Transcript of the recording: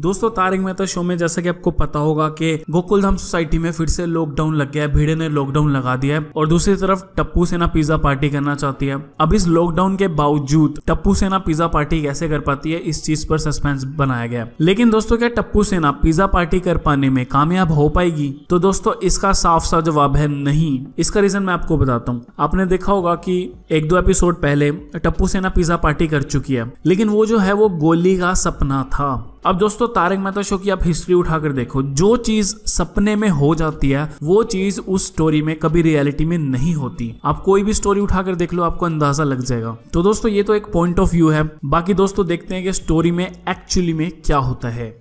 दोस्तों तारक मेहता शो में जैसा कि आपको पता होगा कि गोकुलधाम सोसाइटी में फिर से लॉकडाउन लग गया है भीड़े ने लॉकडाउन लगा दिया है और दूसरी तरफ टप्पू सेना पिज्जा पार्टी करना चाहती है अब इस लॉकडाउन के बावजूद टप्पू सेना पिज्जा पार्टी कैसे कर पाती है इस चीज पर सस्पेंस बनाया गया लेकिन दोस्तों क्या टप्पू सेना पिज्जा पार्टी कर पाने में कामयाब हो पाएगी तो दोस्तों इसका साफ सा जवाब है नहीं इसका रीजन मैं आपको बताता हूँ आपने देखा होगा की एक दो एपिसोड पहले टप्पू सेना पिज्जा पार्टी कर चुकी है लेकिन वो जो है वो गोली का सपना था अब दोस्तों तारक मेहता शो की आप हिस्ट्री उठाकर देखो जो चीज सपने में हो जाती है वो चीज उस स्टोरी में कभी रियलिटी में नहीं होती आप कोई भी स्टोरी उठाकर देख लो आपको अंदाजा लग जाएगा तो दोस्तों ये तो एक पॉइंट ऑफ व्यू है बाकी दोस्तों देखते हैं कि स्टोरी में एक्चुअली में क्या होता है